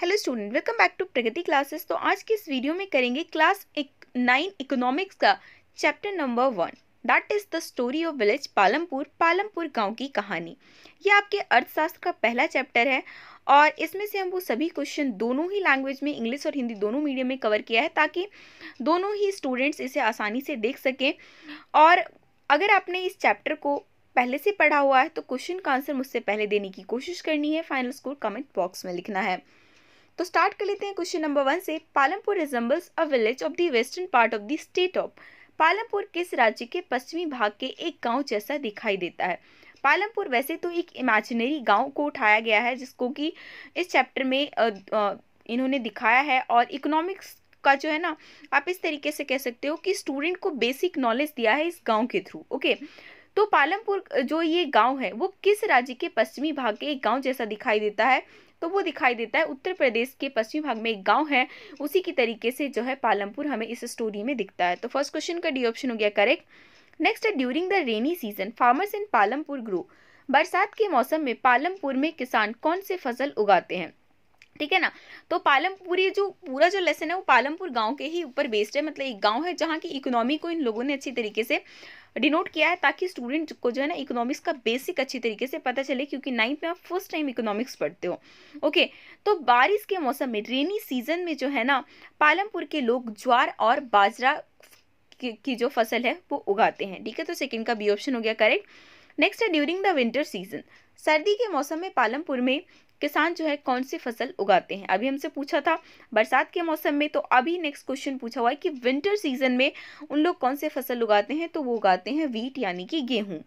hello student welcome back to Pragati classes तो आज की इस वीडियो में करेंगे क्लास एक नाइन इकोनॉमिक्स का chapter number one that is the story of village Palampur Palampur गांव की कहानी यह आपके अर्थशास्त्र का पहला चैप्टर है और इसमें से हम वो सभी क्वेश्चन दोनों ही लैंग्वेज में इंग्लिश और हिंदी दोनों मीडियम में कवर किया है ताकि दोनों ही स्टूडेंट्स इसे आसानी से देख सकें और अगर आपने इस चैप्टर को पहले से पढ़ा हुआ है तो क्वेश्चन का आंसर मुझसे पहले देने की कोशिश करनी है फाइनल स्कोर कमेंट बॉक्स में लिखना है तो स्टार्ट कर लेते हैं क्वेश्चन नंबर वन से Palampur resembles a village of the western part of the state of Palampur किस राज्य के पश्चिमी भाग के एक गांव जैसा दिखाई देता है पालमपुर वैसे तो एक इमेजिनरी गांव को उठाया गया है जिसको कि इस चैप्टर में इन्होंने दिखाया है और इकोनॉमिक्स का जो है ना आप इस तरीके से कह सकते हो कि स्टूडेंट को बेसिक नॉलेज दिया है इस गाँव के थ्रू ओके तो पालमपुर जो ये गांव है वो किस राज्य के पश्चिमी भाग के एक गांव जैसा दिखाई देता है तो वो दिखाई देता है उत्तर प्रदेश के पश्चिम भाग में एक गांव है उसी की तरीके से जो है पालमपुर हमें इस स्टोरी में दिखता है तो फर्स्ट क्वेश्चन का डी ऑप्शन हो गया करेक्ट नेक्स्ट है during the rainy season farmers in Palampur grow बरसात के मौसम में पालमपुर में किसान कौन से फसल उगाते हैं ठीक है ना तो पालमपुर ये जो पूरा जो लेसन है वो पालमपुर गांव के ही ऊपर बेस्ड है मतलब एक गांव है जहाँ की इकोनॉमी को इन लोगों ने अच्छी तरीके से डिनोट किया है ताकि स्टूडेंट को जो है ना इकोनॉमिक्स का बेसिक अच्छी तरीके से पता चले क्योंकि नाइन्थ में आप फर्स्ट टाइम इकोनॉमिक्स पढ़ते हो ओके तो बारिश के मौसम में रेनी सीजन में जो है ना पालमपुर के लोग ज्वार और बाजरा की जो फसल है वो उगाते हैं ठीक है तो सेकेंड का बी ऑप्शन हो गया करेक्ट नेक्स्ट है ड्यूरिंग द विंटर सीजन सर्दी के मौसम में पालमपुर में किसान जो है कौन सी फसल उगाते हैं अभी हमसे पूछा था बरसात के मौसम में तो अभी नेक्स्ट क्वेश्चन पूछा हुआ है कि विंटर सीजन में उन लोग कौन से फसल उगाते हैं तो वो उगाते हैं वीट यानी कि गेहूँ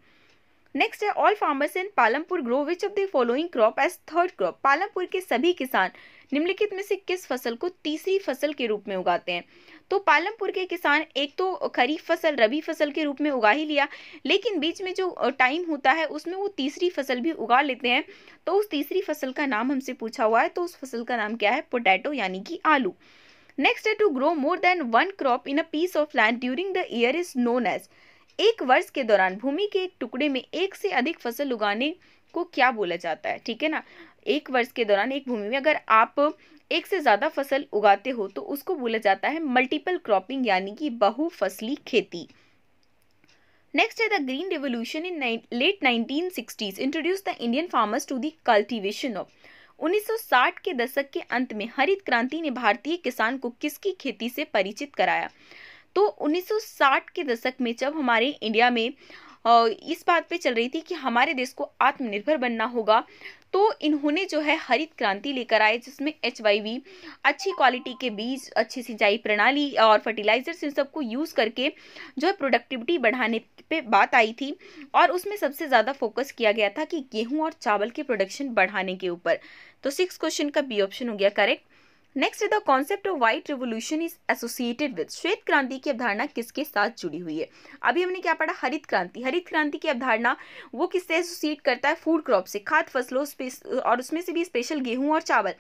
नेक्स्ट है all farmers in Palampur grow which of the following crop as third crop Palampur के सभी किसान निम्नलिखित में से किस फसल को तीसरी फसल के रूप में उगाते हैं तो पालमपुर के किसान एक तो खरीफ फसल रबी फसल के रूप में उगा ही लिया लेकिन बीच में जो टाइम होता है उसमें वो तीसरी फसल भी उगा लेते हैं तो उस तीसरी फसल का नाम हमसे पूछा हुआ है तो उस फसल का नाम क्या है पोटैटो यानी कि आलू नेक्स्ट है to grow more than one crop in a piece of land during the year is known as एक वर्ष के दौरान भूमि के एक टुकड़े में एक से अधिक फसल उगाने को क्या बोला जाता है ठीक है ना एक वर्ष के दौरान एक भूमि में अगर आप एक से ज़्यादा फसल उगाते हो तो उसको बोला जाता है मल्टीपल क्रॉपिंग यानी कि बहुफसली खेती नेक्स्ट है the green revolution in late nineteen sixties introduce the Indian farmers to the cultivation of 1960 के दशक के अंत में हरित क्रांति ने भारतीय किसान को किसकी खेती से परिचित कराया तो 1960 के दशक में जब हमारे इंडिया में इस बात पे चल रही थी कि हमारे देश को आत्मनिर्भर बनना होगा तो इन्होंने जो है हरित क्रांति लेकर आए जिसमें एच अच्छी क्वालिटी के बीज अच्छी सिंचाई प्रणाली और फर्टिलाइजर्स इन सबको यूज़ करके जो है प्रोडक्टिविटी बढ़ाने पे बात आई थी और उसमें सबसे ज़्यादा फोकस किया गया था कि गेहूँ और चावल के प्रोडक्शन बढ़ाने के ऊपर तो सिक्स क्वेश्चन का बी ऑप्शन हो गया correct next the concept of white revolution is associated with श्वेत क्रांति की अवधारणा किसके साथ जुड़ी हुई है अभी हमने क्या पढ़ा हरित क्रांति हरित क्रांति की अवधारणा वो किससे एसोसिएट करता है फूड क्रॉप से खाद फसलों और उसमें से भी स्पेशल गेहूं और चावल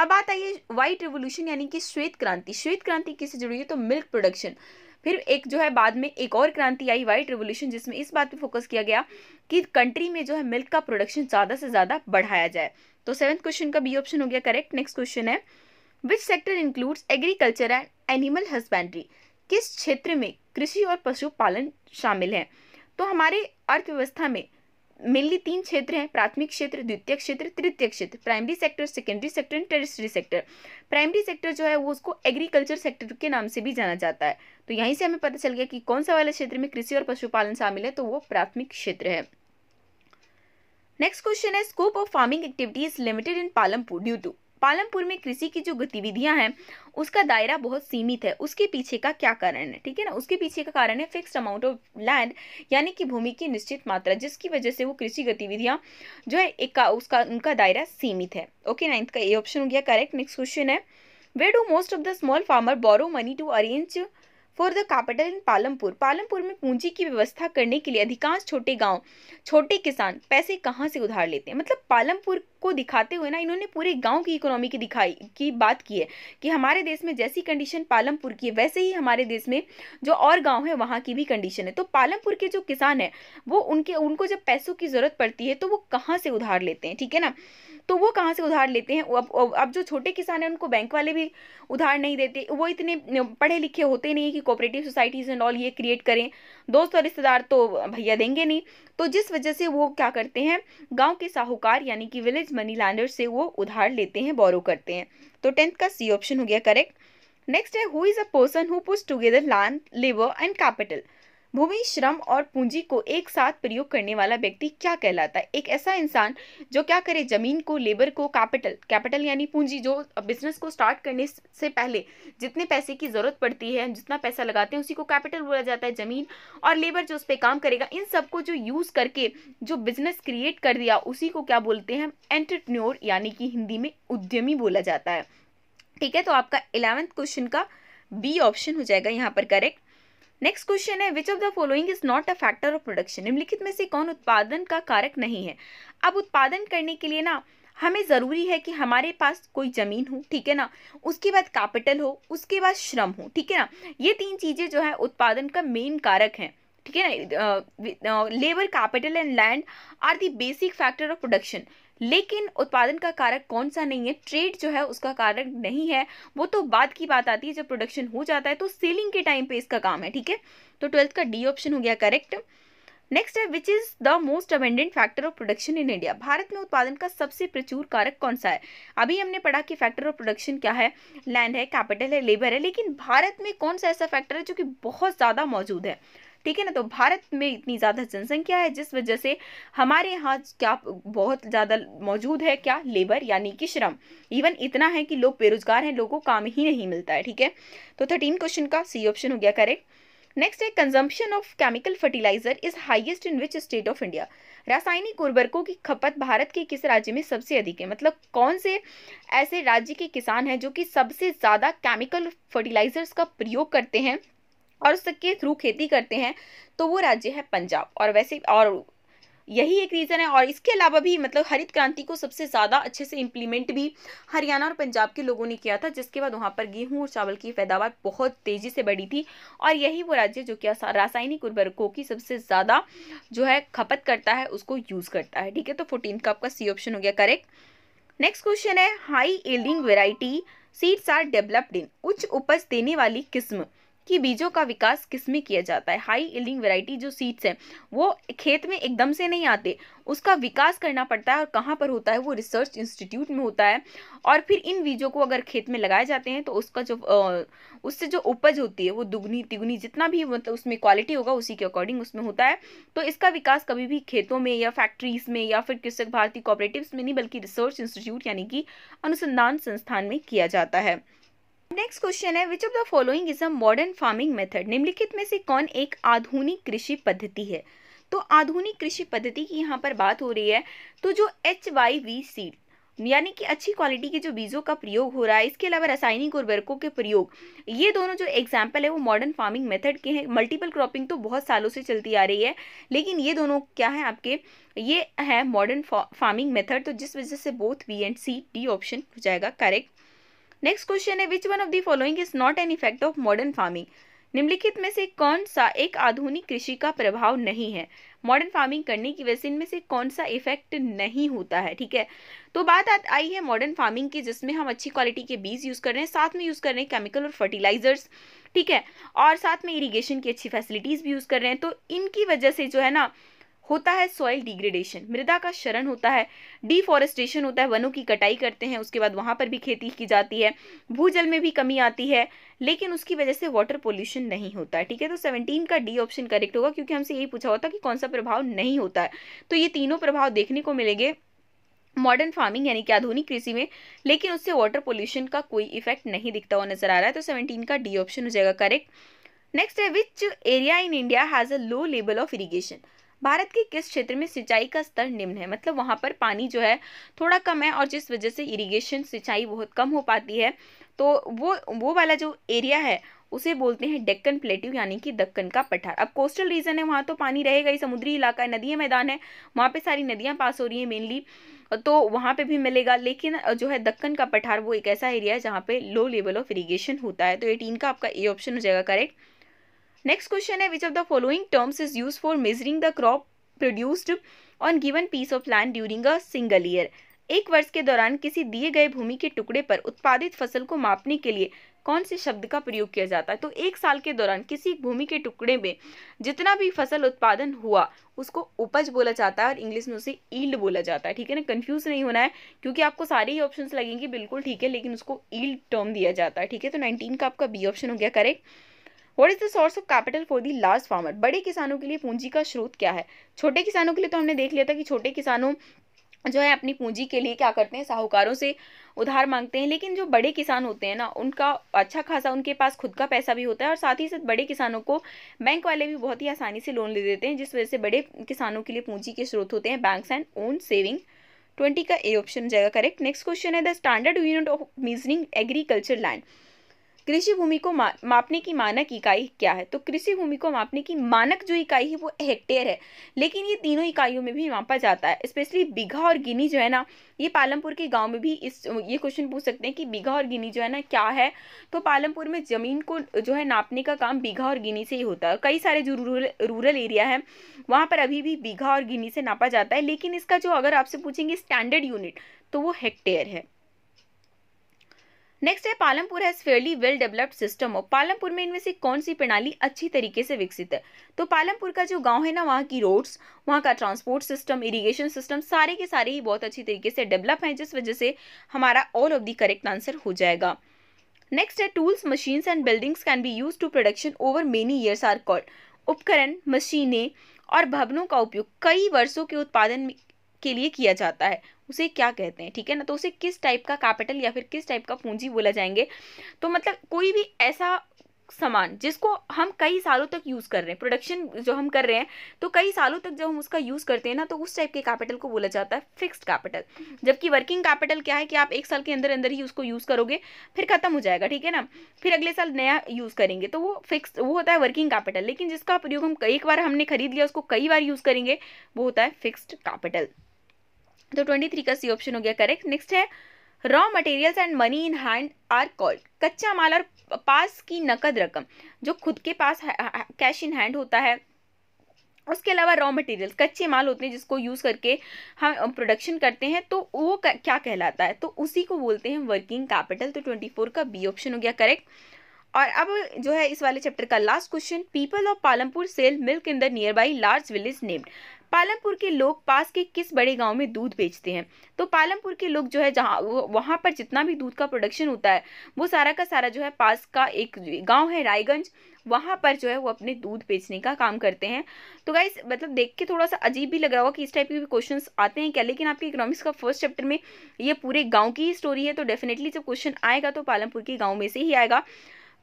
अब बात आई है व्हाइट रिवोल्यूशन यानी कि श्वेत क्रांति श्वेत क्रांति किससे जुड़ी है तो मिल्क प्रोडक्शन फिर एक जो है बाद में एक और क्रांति आई व्हाइट रिवोल्यूशन जिसमें इस बात पर फोकस किया गया कि कंट्री में जो है मिल्क का प्रोडक्शन ज़्यादा से ज़्यादा बढ़ाया जाए तो सेवन्थ क्वेश्चन का बी ऑप्शन हो गया करेक्ट नेक्स्ट क्वेश्चन है which sector includes agriculture and animal husbandry किस क्षेत्र में कृषि और पशुपालन शामिल है तो हमारे अर्थव्यवस्था में मेनली तीन क्षेत्र हैं प्राथमिक क्षेत्र द्वितीय क्षेत्र तृतीय क्षेत्र primary sector secondary sector and tertiary sector primary sector जो है वो उसको एग्रीकल्चर सेक्टर के नाम से भी जाना जाता है तो यहीं से हमें पता चल गया कि कौन सा वाला क्षेत्र में कृषि और पशुपालन शामिल है तो वो प्राथमिक क्षेत्र है नेक्स्ट क्वेश्चन है scope of farming activities limited in Palampur due to Palampur में कृषि की जो गतिविधियां हैं उसका दायरा बहुत सीमित है उसके पीछे का क्या कारण है ठीक है ना उसके पीछे का कारण है फिक्स्ड अमाउंट ऑफ लैंड यानी कि भूमि की निश्चित मात्रा जिसकी वजह से वो कृषि गतिविधियां जो है एक का उसका उनका दायरा सीमित है ओके नाइन्थ का ए ऑप्शन हो गया करेक्ट नेक्स्ट क्वेश्चन है where do most of the small farmer borrow money to arrange for the capital in Palampur Palampur में पूंजी की व्यवस्था करने के लिए अधिकांश छोटे गांव छोटे किसान पैसे कहाँ से उधार लेते हैं मतलब पालमपुर को दिखाते हुए ना इन्होंने पूरे गांव की इकोनॉमी की दिखाई की बात की है कि हमारे देश में जैसी कंडीशन पालमपुर की है वैसे ही हमारे देश में जो और गाँव है वहाँ की भी कंडीशन है तो पालमपुर के जो किसान हैं वो उनके उनको जब पैसों की ज़रूरत पड़ती है तो वो कहाँ से उधार लेते हैं ठीक है ना तो वो कहाँ से उधार लेते हैं अब अब जो छोटे किसान हैं उनको बैंक वाले भी उधार नहीं देते वो इतने पढ़े लिखे होते नहीं कि कोऑपरेटिव सोसाइटीज़ एंड ऑल ये क्रिएट करें दोस्त और रिश्तेदार तो भैया देंगे नहीं तो जिस वजह से वो क्या करते हैं गाँव के साहूकार यानी कि विलेज मनी लैंडर से वो उधार लेते हैं बोरो करते हैं तो टेंथ का सी ऑप्शन हो गया करेक्ट नेक्स्ट है who is a person who puts together land labour and capital भूमि श्रम और पूंजी को एक साथ प्रयोग करने वाला व्यक्ति क्या कहलाता है एक ऐसा इंसान जो क्या करे जमीन को लेबर को कैपिटल कैपिटल यानी पूंजी जो बिजनेस को स्टार्ट करने से पहले जितने पैसे की जरूरत पड़ती है जितना पैसा लगाते हैं उसी को कैपिटल बोला जाता है जमीन और लेबर जो उस पर काम करेगा इन सबको जो यूज करके जो बिजनेस क्रिएट कर दिया उसी को क्या बोलते हैं एंटरप्रेन्योर यानी कि हिंदी में उद्यमी बोला जाता है ठीक है तो आपका इलेवेंथ क्वेश्चन का बी ऑप्शन हो जाएगा यहाँ पर करेक्ट नेक्स्ट क्वेश्चन है which of the following is not a factor of production निम्नलिखित में से कौन उत्पादन का कारक नहीं है अब उत्पादन करने के लिए ना हमें ज़रूरी है कि हमारे पास कोई ज़मीन हो ठीक है ना उसके बाद कैपिटल हो उसके बाद श्रम हो ठीक है ना ये तीन चीज़ें जो है उत्पादन का मेन कारक हैं ठीक है ना labour capital and land are the basic factor of production लेकिन उत्पादन का कारक कौन सा नहीं है ट्रेड जो है उसका कारक नहीं है वो तो बाद की बात आती है जब प्रोडक्शन हो जाता है तो सेलिंग के टाइम पे इसका काम है ठीक है तो ट्वेल्थ का डी ऑप्शन हो गया करेक्ट नेक्स्ट है which is the most abundant factor of production in India भारत में उत्पादन का सबसे प्रचुर कारक कौन सा है अभी हमने पढ़ा कि फैक्टर ऑफ प्रोडक्शन क्या है लैंड है कैपिटल है लेबर है लेकिन भारत में कौन सा ऐसा फैक्टर है जो कि बहुत ज़्यादा मौजूद है ठीक है ना तो भारत में इतनी ज़्यादा जनसंख्या है जिस वजह से हमारे यहाँ क्या बहुत ज़्यादा मौजूद है क्या लेबर यानी कि श्रम इवन इतना है कि लोग बेरोजगार हैं लोगों को काम ही नहीं मिलता है ठीक है तो थर्टीन क्वेश्चन का सी ऑप्शन हो गया करेक्ट नेक्स्ट है consumption of chemical fertiliser is highest in which state of India रासायनिक उर्वरकों की खपत भारत के किस राज्य में सबसे अधिक है मतलब कौन से ऐसे राज्य के किसान हैं जो कि सबसे ज़्यादा केमिकल फर्टिलाइजर्स का प्रयोग करते हैं और उसके थ्रू खेती करते हैं तो वो राज्य है पंजाब और वैसे और यही एक रीज़न है और इसके अलावा भी मतलब हरित क्रांति को सबसे ज़्यादा अच्छे से इम्प्लीमेंट भी हरियाणा और पंजाब के लोगों ने किया था जिसके बाद वहाँ पर गेहूँ और चावल की पैदावार बहुत तेज़ी से बढ़ी थी और यही वो राज्य जो कि रासायनिक उर्वरकों की सबसे ज़्यादा जो है खपत करता है उसको यूज़ करता है ठीक है तो फोर्टीन का आपका सी ऑप्शन हो गया करेक्ट नेक्स्ट क्वेश्चन है high yielding variety seeds are developed in उच्च उपज देने वाली किस्म कि बीजों का विकास किस में किया जाता है हाई इल्डिंग वैरायटी जो सीड्स हैं वो खेत में एकदम से नहीं आते उसका विकास करना पड़ता है और कहाँ पर होता है वो रिसर्च इंस्टीट्यूट में होता है और फिर इन बीजों को अगर खेत में लगाए जाते हैं तो उसका जो उससे जो उपज होती है वो दुगनी तिगुनी जितना भी मतलब उसमें क्वालिटी होगा उसी के अकॉर्डिंग उसमें होता है तो इसका विकास कभी भी खेतों में या फैक्ट्रीज में या फिर कृषक भारतीय कोऑपरेटिव में नहीं बल्कि रिसर्च इंस्टीट्यूट यानी कि अनुसंधान संस्थान में किया जाता है नेक्स्ट क्वेश्चन है which of the following is a modern farming method निम्नलिखित में से कौन एक आधुनिक कृषि पद्धति है तो आधुनिक कृषि पद्धति की यहाँ पर बात हो रही है तो जो एच वाई वी सीड यानी कि अच्छी क्वालिटी के जो बीजों का प्रयोग हो रहा है इसके अलावा रासायनिक उर्वरकों के प्रयोग ये दोनों जो एग्जाम्पल है वो मॉडर्न फार्मिंग मेथड के हैं मल्टीपल क्रॉपिंग तो बहुत सालों से चलती आ रही है लेकिन ये दोनों क्या है आपके ये है मॉडर्न फार्मिंग मेथड तो जिस वजह से both B and C D option हो जाएगा करेक्ट नेक्स्ट क्वेश्चन है which one of the following is not an effect of modern farming निम्नलिखित में से कौन सा एक आधुनिक कृषि का प्रभाव नहीं है मॉडर्न फार्मिंग करने की वजह से इनमें से कौन सा इफेक्ट नहीं होता है ठीक है तो बात आई है मॉडर्न फार्मिंग की जिसमें हम अच्छी क्वालिटी के बीज यूज़ कर रहे हैं साथ में यूज़ कर रहे हैं केमिकल और फर्टिलाइजर्स ठीक है और साथ में इरीगेशन की अच्छी फैसिलिटीज़ भी यूज़ कर रहे हैं तो इनकी वजह से जो है ना होता है सॉइल डिग्रेडेशन मृदा का शरण होता है डिफॉरेस्टेशन होता है वनों की कटाई करते हैं उसके बाद वहाँ पर भी खेती की जाती है भूजल में भी कमी आती है लेकिन उसकी वजह से वाटर पोल्यूशन नहीं होता है ठीक है तो सेवनटीन का डी ऑप्शन करेक्ट होगा क्योंकि हमसे यही पूछा होता कि कौन सा प्रभाव नहीं होता है तो ये तीनों प्रभाव देखने को मिलेंगे मॉडर्न फार्मिंग यानी कि आधुनिक कृषि में लेकिन उससे वाटर पोल्यूशन का कोई इफेक्ट नहीं दिखता हुआ नजर आ रहा है तो सेवनटीन का डी ऑप्शन हो जाएगा करेक्ट नेक्स्ट है which area in India has a low level of irrigation भारत के किस क्षेत्र में सिंचाई का स्तर निम्न है मतलब वहाँ पर पानी जो है थोड़ा कम है और जिस वजह से इरिगेशन सिंचाई बहुत कम हो पाती है तो वो वो वाला जो एरिया है उसे बोलते हैं डेक्कन प्लेट्यू यानी कि दक्कन का पठार अब कोस्टल रीजन है वहाँ तो पानी रहेगा ही समुद्री इलाका है नदियाँ मैदान है वहाँ पे सारी नदियाँ पास हो रही हैं मेनली तो वहाँ पे भी मिलेगा लेकिन जो है दक्कन का पठार वो एक ऐसा एरिया है जहाँ पे लो लेवल ऑफ इरीगेशन होता है तो एटीन का आपका ए ऑप्शन हो जाएगा करेक्ट नेक्स्ट क्वेश्चन है which of the following terms is use for measuring the crop produced on given piece of land during a single year एक वर्ष के दौरान किसी दिए गए भूमि के टुकड़े पर उत्पादित फसल को मापने के लिए कौन से शब्द का प्रयोग किया जाता है तो एक साल के दौरान किसी भूमि के टुकड़े में जितना भी फसल उत्पादन हुआ उसको उपज बोला जाता है और इंग्लिश में उसे ईल्ड बोला जाता है ठीक है ना कंफ्यूज नहीं होना है क्योंकि आपको सारे ही ऑप्शन लगेंगे बिल्कुल ठीक है लेकिन उसको ईल्ड टर्म दिया जाता है ठीक है तो नाइनटीन का आपका बी ऑप्शन हो गया correct what is the source of capital for the large farmer बड़े किसानों के लिए पूंजी का स्रोत क्या है छोटे किसानों के लिए तो हमने देख लिया था कि छोटे किसानों जो है अपनी पूंजी के लिए क्या करते हैं साहूकारों से उधार मांगते हैं लेकिन जो बड़े किसान होते हैं ना उनका अच्छा खासा उनके पास खुद का पैसा भी होता है और साथ ही साथ बड़े किसानों को बैंक वाले भी बहुत ही आसानी से लोन ले देते हैं जिस वजह से बड़े किसानों के लिए पूंजी के स्रोत होते हैं bank and own saving twenty का ए ऑप्शन जाएगा करेक्ट नेक्स्ट क्वेश्चन है the standard unit of measuring agriculture land कृषि भूमि को मा, मापने की मानक इकाई क्या है तो कृषि भूमि को मापने की मानक जो इकाई है वो हेक्टेयर है लेकिन ये तीनों इकाइयों में भी मापा जाता है स्पेशली बीघा और गिनी जो है ना ये पालमपुर के गाँव में भी इस ये क्वेश्चन पूछ सकते हैं कि बीघा और गिनी जो है ना क्या है तो पालमपुर में ज़मीन को जो है नापने का काम बीघा और गिनी से ही होता है कई सारे जो रूरल रूरल एरिया है वहाँ पर अभी भी बीघा और गिनी से नापा जाता है लेकिन इसका जो अगर आपसे पूछेंगे स्टैंडर्ड यूनिट तो वो हेक्टेयर है नेक्स्ट है Palampur has fairly well developed system of Palampur में इनमें से कौन सी प्रणाली अच्छी तरीके से विकसित है तो पालमपुर का जो गांव है ना वहाँ की रोड्स वहाँ का ट्रांसपोर्ट सिस्टम इरिगेशन सिस्टम सारे के सारे ही बहुत अच्छी तरीके से डेवलप हैं जिस वजह से हमारा all of the correct answer हो जाएगा नेक्स्ट है tools machines and buildings can be use to production over many years are called उपकरण मशीनें और भवनों का उपयोग कई वर्षों के उत्पादन के लिए किया जाता है उसे क्या कहते हैं ठीक है ना तो उसे किस टाइप का कैपिटल या फिर किस टाइप का पूंजी बोला जाएंगे तो मतलब कोई भी ऐसा सामान जिसको हम कई सालों तक यूज़ कर रहे हैं प्रोडक्शन जो हम कर रहे हैं तो कई सालों तक जब हम उसका यूज़ करते हैं ना तो उस टाइप के कैपिटल को बोला जाता है फिक्स्ड कैपिटल जबकि वर्किंग कैपिटल क्या है कि आप एक साल के अंदर अंदर ही उसको यूज़ करोगे फिर ख़त्म हो जाएगा ठीक है ना फिर अगले साल नया यूज़ करेंगे तो वो फिक्स वो होता है वर्किंग कैपिटल लेकिन जिसका प्रयोग हम एक बार हमने खरीद लिया उसको कई बार यूज़ करेंगे वो होता है फिक्स्ड कैपिटल तो ट्वेंटी थ्री का सी ऑप्शन हो गया करेक्ट नेक्स्ट है raw materials and money in hand are called कच्चा माल और पास की नकद रकम जो खुद के पास कैश इन हैंड होता है उसके अलावा रॉ मटेरियल्स कच्चे माल होते हैं जिसको यूज़ करके हम प्रोडक्शन करते हैं तो वो क्या कहलाता है तो उसी को बोलते हैं वर्किंग कैपिटल तो ट्वेंटी फोर का बी ऑप्शन हो गया करेक्ट और अब जो है इस वाले चैप्टर का last question people of Palampur sell milk in the nearby large village named Palampur के लोग पास के किस बड़े गांव में दूध बेचते हैं तो पालमपुर के लोग जो है जहाँ वहाँ पर जितना भी दूध का प्रोडक्शन होता है वो सारा का सारा जो है पास का एक गाँव है रायगंज वहाँ पर जो है वो अपने दूध बेचने का काम करते हैं तो गाइज मतलब देख के थोड़ा सा अजीब भी लग रहा होगा कि इस टाइप के क्वेश्चन आते हैं क्या लेकिन आपके इकोनॉमिक्स का फर्स्ट चैप्टर में ये पूरे गाँव की ही स्टोरी है तो डेफिनेटली जब क्वेश्चन आएगा तो पालमपुर के गाँव में से ही आएगा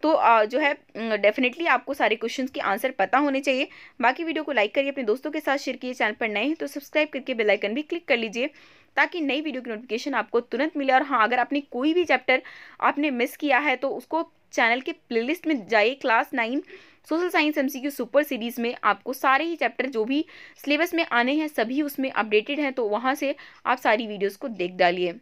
तो जो है डेफिनेटली आपको सारे क्वेश्चन के आंसर पता होने चाहिए बाकी वीडियो को लाइक करिए अपने दोस्तों के साथ शेयर किए चैनल पर नए हैं तो सब्सक्राइब करके बेलाइकन भी क्लिक कर लीजिए ताकि नई वीडियो की नोटिफिकेशन आपको तुरंत मिले और हाँ अगर आपने कोई भी चैप्टर आपने मिस किया है तो उसको चैनल के प्लेलिस्ट में जाइए class nine social science MCQ super series में आपको सारे ही चैप्टर जो भी सिलेबस में आने हैं सभी उसमें अपडेटेड हैं तो वहाँ से आप सारी वीडियोज़ को देख डालिए